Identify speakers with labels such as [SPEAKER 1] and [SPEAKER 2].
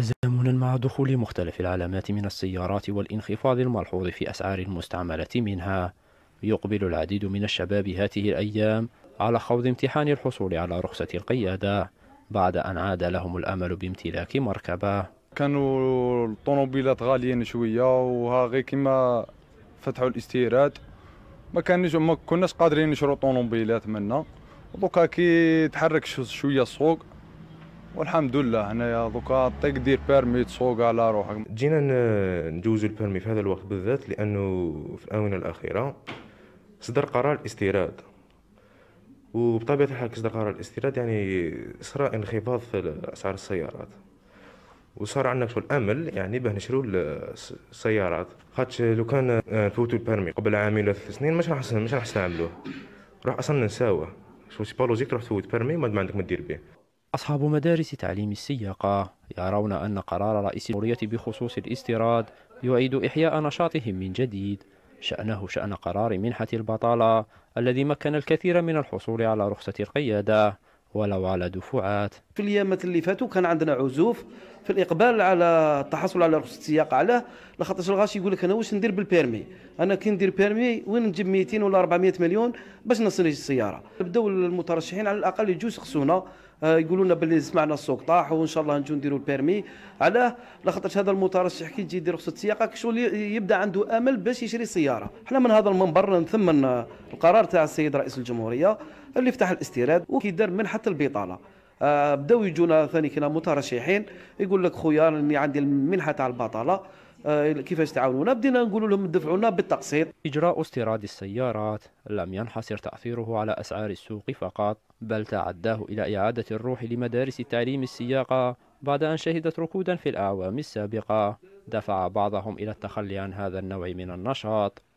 [SPEAKER 1] تزامنا مع دخول مختلف العلامات من السيارات والانخفاض الملحوظ في أسعار المستعملة منها يقبل العديد من الشباب هذه الأيام على خوض امتحان الحصول على رخصة القيادة بعد أن عاد لهم الأمل بامتلاك مركبة
[SPEAKER 2] كانوا الطوموبيلات غاليين شوية وها غير كما فتحوا الاستيراد ما كانش ما كناش قادرين نشرو طوموبيلات منا دوكا كي تحرك شويه السوق والحمد لله هنايا دوكا عطيك دير بيرمي تسوق على روحك جينا ندوزو البيرمي في هذا الوقت بالذات لانه
[SPEAKER 3] في الاونه الاخيره صدر قرار الاستيراد وبطبيعه الحال صدر قرار الاستيراد يعني صرا انخفاض في اسعار السيارات وصار عندنا شو الامل يعني باه نشرو السيارات خاطش لو كان نفوتو البيرمي قبل عامين ولا ثلاث سنين مش راح مش راح نستعملوه راح اصلا نساوه شو سي
[SPEAKER 1] با لوجيك تروح تفوت بيرمي ما عندك ما دير به أصحاب مدارس تعليم السياقة يرون أن قرار رئيس الجمهورية بخصوص الاستيراد يعيد إحياء نشاطهم من جديد شأنه شأن قرار منحة البطالة الذي مكن الكثير من الحصول على رخصة
[SPEAKER 4] القيادة ولو على دفعات في اليامات اللي فاتوا كان عندنا عزوف في الاقبال على التحصل على رخصه السياقه علاه لخطش الغاشي يقول لك انا واش ندير بالبيرمي انا كي ندير بيرمي وين نجيب 200 ولا 400 مليون باش نصري السياره بداو المترشحين على الاقل يجوا يسقسونا آه، يقولوا لنا باللي سمعنا السوق طاح وان شاء الله نجوا نديروا البيرمي علاه لخاطرش هذا المترشح كي تجي يدير رخصه سياقه كشو يبدا عنده امل باش يشري سياره حنا من هذا المنبر نثمن القرار تاع السيد رئيس الجمهوريه اللي فتح الاستيراد وكي دار منحه البطاله آه، بداو يجونا ثاني كنا مترشحين يقول لك خويا راني عندي المنحه تاع البطاله آه، كيفاش تعاونونا بدينا نقول لهم دفعوا لنا
[SPEAKER 1] بالتقسيط اجراء استيراد السيارات لم ينحصر تاثيره على اسعار السوق فقط بل تعداه الى اعاده الروح لمدارس تعليم السياقه بعد ان شهدت ركودا في الاعوام السابقه دفع بعضهم الى التخلي عن هذا النوع من النشاط